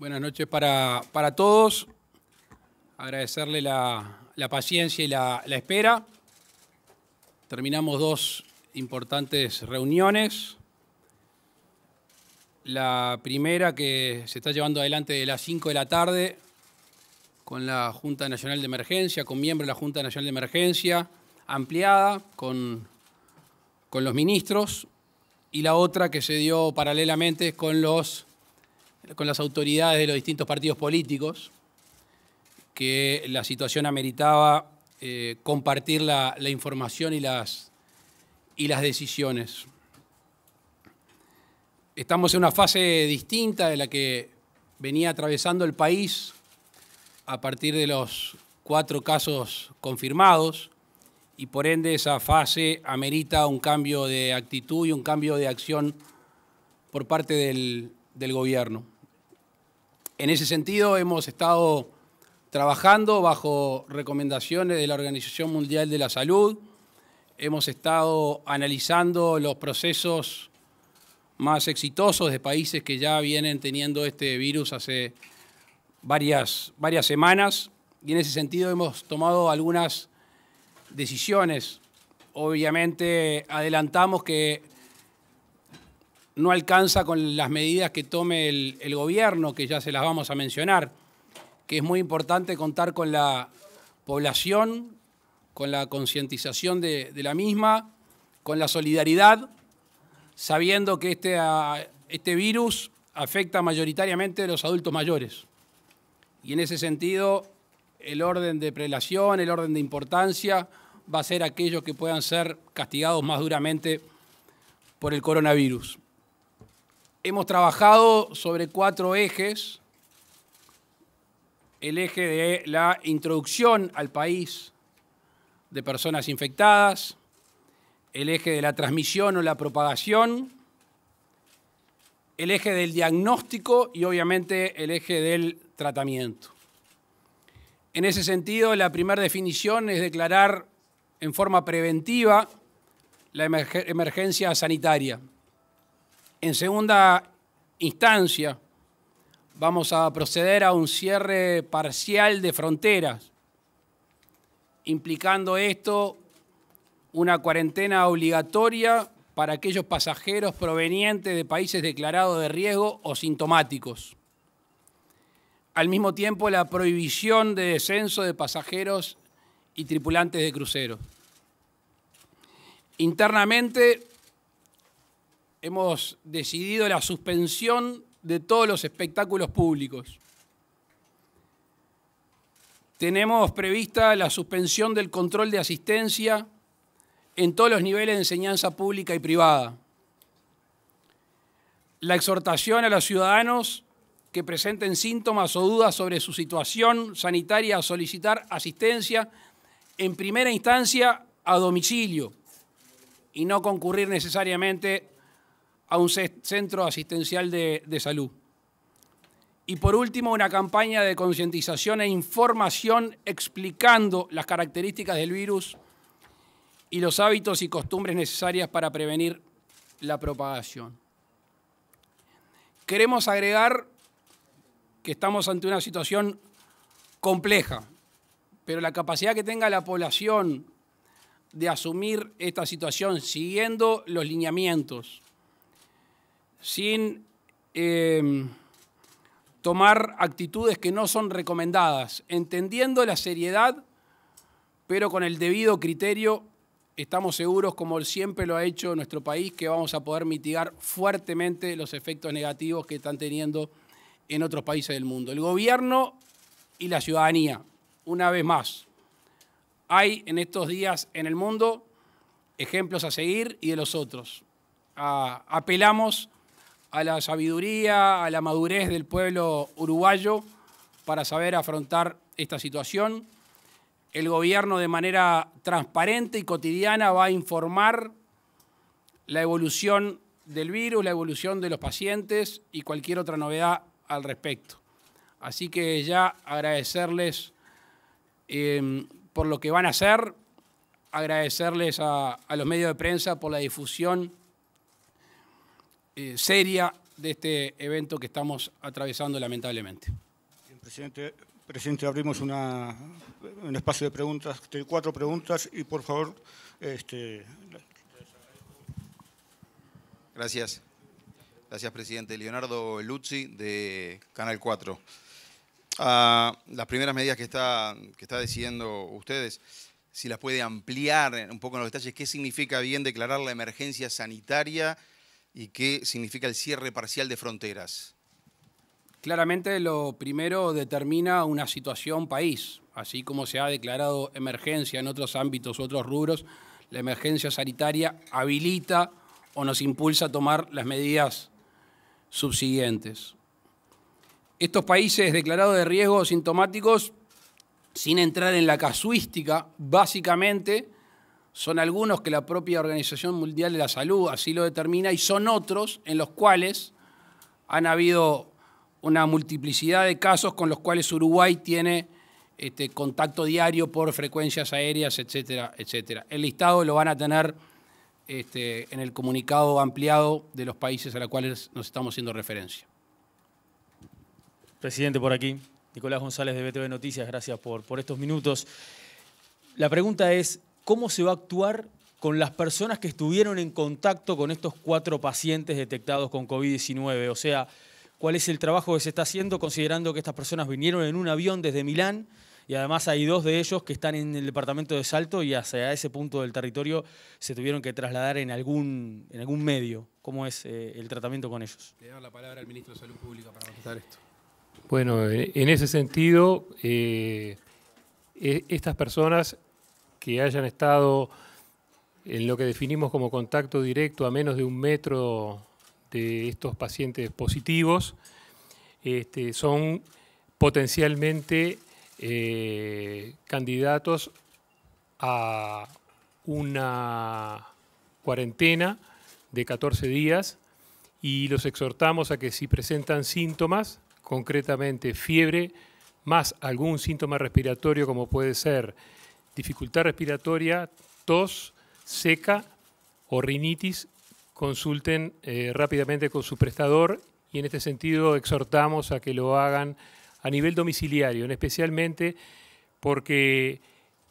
Buenas noches para, para todos. Agradecerle la, paciencia y la, espera. Terminamos dos importantes reuniones. La primera que se está llevando adelante de las 5 de la tarde con la Junta Nacional de Emergencia, con miembros de la Junta Nacional de Emergencia, ampliada con, con los ministros, y la otra que se dio paralelamente con los con las autoridades de los distintos partidos políticos, que la situación ameritaba eh, compartir la, información y las, y las decisiones. Estamos en una fase distinta de la que venía atravesando el país a partir de los cuatro casos confirmados y por ende esa fase amerita un cambio de actitud y un cambio de acción por parte del gobierno. En ese sentido, hemos estado trabajando bajo recomendaciones de la Organización Mundial de la Salud. Hemos estado analizando los procesos más exitosos de países que ya vienen teniendo este virus hace varias, varias semanas y en ese sentido hemos tomado algunas decisiones. Obviamente adelantamos que no alcanza con las medidas que tome el, gobierno, que ya se las vamos a mencionar, que es muy importante contar con la población, con la concientización de, la misma, con la solidaridad, sabiendo que este, este virus afecta mayoritariamente a los adultos mayores. Y en ese sentido, el orden de prelación, el orden de importancia, va a ser aquellos que puedan ser castigados más duramente por el coronavirus. Hemos trabajado sobre cuatro ejes. El eje de la introducción al país de personas infectadas, el eje de la transmisión o la propagación, el eje del diagnóstico y obviamente el eje del tratamiento. En ese sentido, la primera definición es declarar en forma preventiva la emergencia sanitaria. En segunda instancia, vamos a proceder a un cierre parcial de fronteras, implicando esto una cuarentena obligatoria para aquellos pasajeros provenientes de países declarados de riesgo o sintomáticos. Al mismo tiempo, la prohibición de descenso de pasajeros y tripulantes de crucero. Internamente hemos decidido la suspensión de todos los espectáculos públicos. Tenemos prevista la suspensión del control de asistencia en todos los niveles de enseñanza pública y privada. La exhortación a los ciudadanos que presenten síntomas o dudas sobre su situación sanitaria a solicitar asistencia en primera instancia a domicilio y no concurrir necesariamente a un centro asistencial de, de salud. Y por último, una campaña de concientización e información explicando las características del virus y los hábitos y costumbres necesarias para prevenir la propagación. Queremos agregar que estamos ante una situación compleja, pero la capacidad que tenga la población de asumir esta situación siguiendo los lineamientos sin em, tomar actitudes que no son recomendadas, entendiendo la seriedad, pero con el debido criterio, estamos seguros, como siempre lo ha hecho nuestro país, que vamos a poder mitigar fuertemente los efectos negativos que están teniendo en otros países del mundo. El gobierno y la ciudadanía, una vez más. Hay en estos días en el mundo ejemplos a seguir y de los otros. Ah, apelamos a la sabiduría, a la madurez del pueblo uruguayo para saber afrontar esta situación. El gobierno de manera transparente y cotidiana va a informar la evolución del virus, la evolución de los pacientes y cualquier otra novedad al respecto. Así que ya agradecerles em, por lo que van a hacer, agradecerles a los medios de prensa por la difusión eh, seria de este evento que estamos atravesando lamentablemente. Presidente, presidente abrimos un espacio de preguntas, Tengo cuatro preguntas y por favor... Este... Gracias. Gracias, presidente. Leonardo Luzzi, de Canal 4. Ah, las primeras medidas que está, que está decidiendo ustedes, si las puede ampliar un poco en los detalles, ¿qué significa bien declarar la emergencia sanitaria? y qué significa el cierre parcial de fronteras? Claramente lo primero determina una situación país, así como se ha declarado emergencia en otros ámbitos, otros rubros, la emergencia sanitaria habilita o nos impulsa a tomar las medidas subsiguientes. Estos países declarados de riesgo sintomáticos, sin entrar en la casuística, básicamente son algunos que la propia Organización Mundial de la Salud así lo determina y son otros en los cuales han habido una multiplicidad de casos con los cuales Uruguay tiene este, contacto diario por frecuencias aéreas, etcétera, etcétera. El listado lo van a tener este, en el comunicado ampliado de los países a los cuales nos estamos haciendo referencia. Presidente, por aquí. Nicolás González de BTV Noticias, gracias por, por estos minutos. La pregunta es, cómo se va a actuar con las personas que estuvieron en contacto con estos cuatro pacientes detectados con COVID-19. O sea, cuál es el trabajo que se está haciendo considerando que estas personas vinieron en un avión desde Milán y además hay dos de ellos que están en el departamento de Salto y hacia ese punto del territorio se tuvieron que trasladar en algún, en algún medio. ¿Cómo es eh, el tratamiento con ellos? Le damos la palabra al ministro de Salud Pública para contestar esto. Bueno, en ese sentido, eh, e, estas personas que hayan estado en lo que definimos como contacto directo a menos de un metro de estos pacientes positivos, este, son potencialmente eh, candidatos a una cuarentena de 14 días y los exhortamos a que si presentan síntomas, concretamente fiebre, más algún síntoma respiratorio como puede ser dificultad respiratoria, tos, seca o rinitis, consulten eh, rápidamente con su prestador y en este sentido exhortamos a que lo hagan a nivel domiciliario, especialmente porque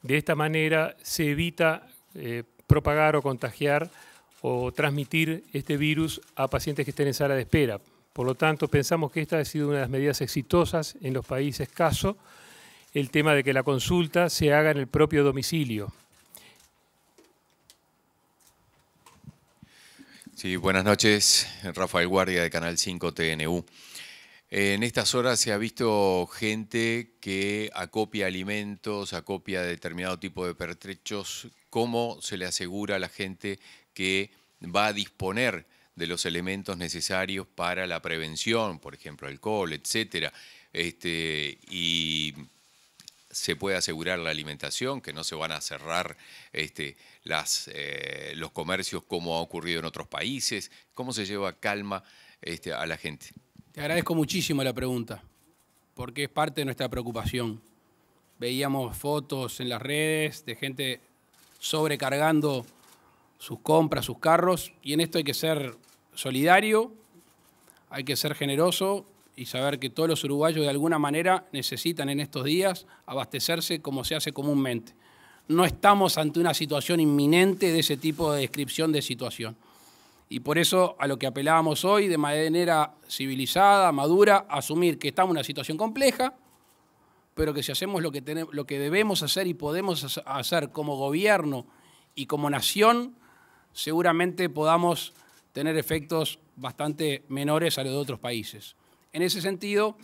de esta manera se evita eh, propagar o contagiar o transmitir este virus a pacientes que estén en sala de espera. Por lo tanto, pensamos que esta ha sido una de las medidas exitosas en los países casos el tema de que la consulta se haga en el propio domicilio. Sí, buenas noches. Rafael Guardia de Canal 5 TNU. En estas horas se ha visto gente que acopia alimentos, acopia determinado tipo de pertrechos. ¿Cómo se le asegura a la gente que va a disponer de los elementos necesarios para la prevención, por ejemplo, alcohol, etcétera? Este, y se puede asegurar la alimentación, que no se van a cerrar este, eh, los comercios como ha ocurrido en otros países? ¿Cómo se lleva calma este, a la gente? Te agradezco muchísimo la pregunta, porque es parte de nuestra preocupación. Veíamos fotos en las redes de gente sobrecargando sus compras, sus carros, y en esto hay que ser solidario, hay que ser generoso y saber que todos los uruguayos de alguna manera necesitan en estos días abastecerse como se hace comúnmente. No estamos ante una situación inminente de ese tipo de descripción de situación. Y por eso a lo que apelábamos hoy de manera civilizada, madura, asumir que estamos en una situación compleja, pero que si hacemos lo que, lo que debemos hacer y podemos hacer como gobierno y como nación, seguramente podamos tener efectos bastante menores a los de otros países. En ese sentido,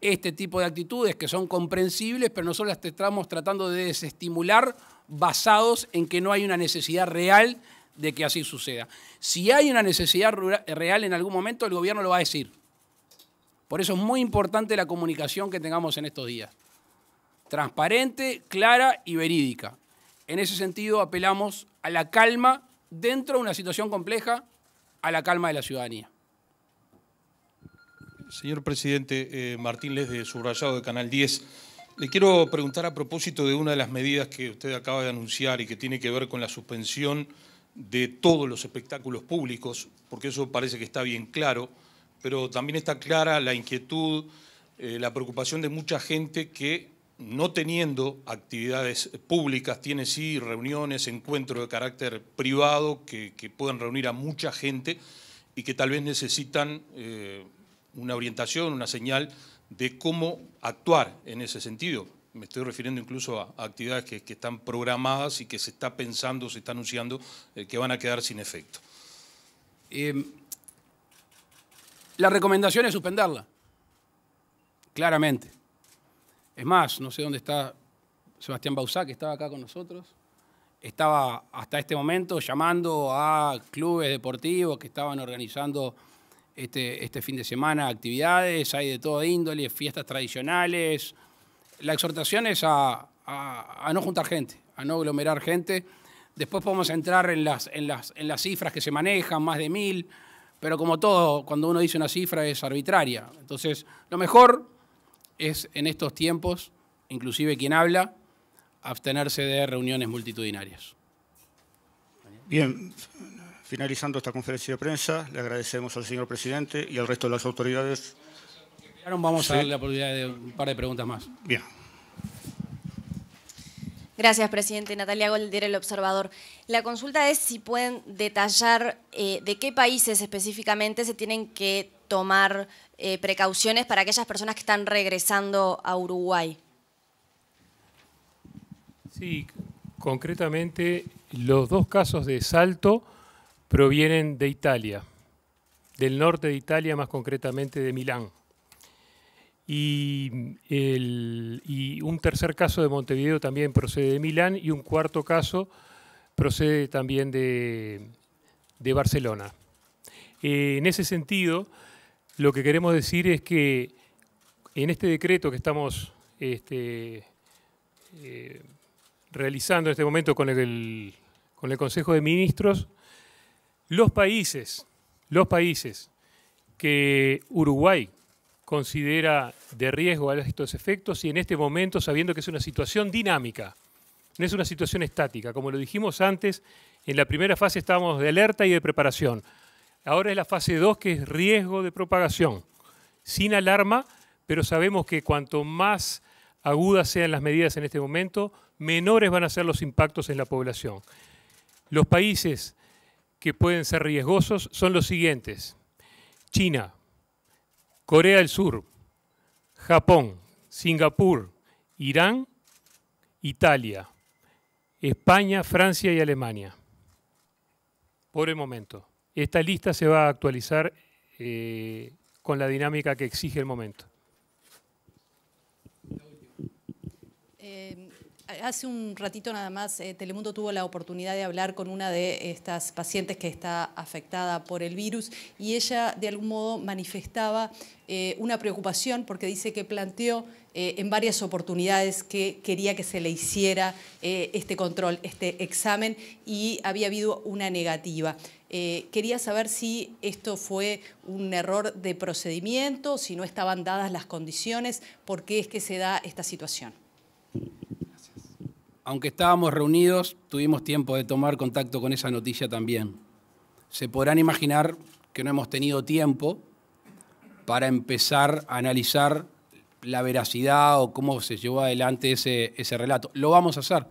este tipo de actitudes que son comprensibles, pero nosotros las estamos tratando de desestimular basados en que no hay una necesidad real de que así suceda. Si hay una necesidad real en algún momento, el gobierno lo va a decir. Por eso es muy importante la comunicación que tengamos en estos días. Transparente, clara y verídica. En ese sentido, apelamos a la calma dentro de una situación compleja, a la calma de la ciudadanía. Señor presidente, eh, Martín Les de Subrayado de Canal 10. Le quiero preguntar a propósito de una de las medidas que usted acaba de anunciar y que tiene que ver con la suspensión de todos los espectáculos públicos, porque eso parece que está bien claro, pero también está clara la inquietud, eh, la preocupación de mucha gente que no teniendo actividades públicas, tiene sí reuniones, encuentros de carácter privado que, que pueden reunir a mucha gente y que tal vez necesitan eh, una orientación, una señal de cómo actuar en ese sentido. Me estoy refiriendo incluso a, actividades que, están programadas y que se está pensando, se está anunciando, eh, que van a quedar sin efecto. Em, la recomendación es suspenderla, claramente. Es más, no sé dónde está Sebastián Bausá, que estaba acá con nosotros. Estaba hasta este momento llamando a clubes deportivos que estaban organizando este, este, fin de semana actividades, hay de todo índole, fiestas tradicionales. La exhortación es a, a no juntar gente, a no aglomerar gente. Después podemos entrar en las, en las, en las cifras que se manejan, más de mil, pero como todo, cuando uno dice una cifra es arbitraria. Entonces, lo mejor es en estos tiempos, inclusive quien habla, abstenerse de reuniones multitudinarias. Bien, Finalizando esta conferencia de prensa, le agradecemos al señor presidente y al resto de las autoridades. Vamos a darle la oportunidad de un par de preguntas más. Bien. Gracias, presidente. Natalia Goldier, El Observador. La consulta es si pueden detallar eh, de qué países específicamente se tienen que tomar eh, precauciones para aquellas personas que están regresando a Uruguay. Sí, concretamente los dos casos de Salto provienen de Italia, del norte de Italia, más concretamente de Milán. Y, un tercer caso de Montevideo también procede de Milán y un cuarto caso procede también de, Barcelona. Eh, en ese sentido, lo que queremos decir es que en este decreto que estamos este, eh, realizando en este momento con el, con el Consejo de Ministros, los países, los países que Uruguay considera de riesgo a estos efectos y en este momento, sabiendo que es una situación dinámica, no es una situación estática. Como lo dijimos antes, en la primera fase estábamos de alerta y de preparación. Ahora es la fase 2 que es riesgo de propagación, sin alarma, pero sabemos que cuanto más agudas sean las medidas en este momento, menores van a ser los impactos en la población. Los países que pueden ser riesgosos son los siguientes. China, Corea del Sur, Japón, Singapur, Irán, Italia, España, Francia y Alemania. Por el momento. Esta lista se va a actualizar eh, con la dinámica que exige el momento. Eh, Hace un ratito nada más, eh, Telemundo tuvo la oportunidad de hablar con una de estas pacientes que está afectada por el virus y ella de algún modo manifestaba eh, una preocupación porque dice que planteó eh, en varias oportunidades que quería que se le hiciera este control, este examen y había habido una negativa. quería saber si esto fue un error de procedimiento, si no estaban dadas las condiciones, por qué es que se da esta situación. Mm. Aunque estábamos reunidos, tuvimos tiempo de tomar contacto con esa noticia también. Se podrán imaginar que no hemos tenido tiempo para empezar a analizar la veracidad o cómo se llevó adelante ese, ese relato. Lo vamos a hacer.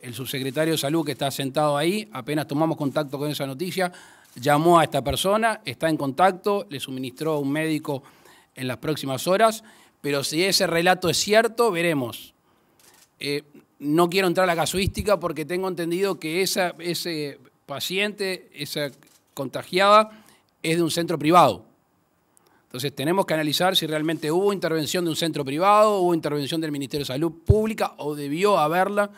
El subsecretario de Salud que está sentado ahí, apenas tomamos contacto con esa noticia, llamó a esta persona, está en contacto, le suministró a un médico en las próximas horas, pero si ese relato es cierto, veremos. Eh, no quiero entrar a la casuística porque tengo entendido que esa, ese paciente, esa contagiada, es de un centro privado. Entonces tenemos que analizar si realmente hubo intervención de un centro privado, hubo intervención del Ministerio de Salud Pública o debió haberla.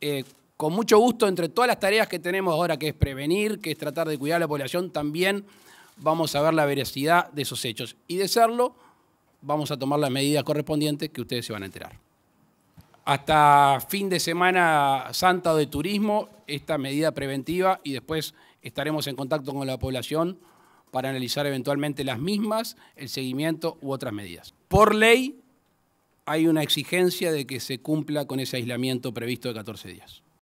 Eh, con mucho gusto, entre todas las tareas que tenemos ahora, que es prevenir, que es tratar de cuidar a la población, también vamos a ver la veracidad de esos hechos. Y de serlo, vamos a tomar las medidas correspondientes que ustedes se van a enterar hasta fin de semana santa de turismo esta medida preventiva y después estaremos en contacto con la población para analizar eventualmente las mismas, el seguimiento u otras medidas. Por ley hay una exigencia de que se cumpla con ese aislamiento previsto de 14 días.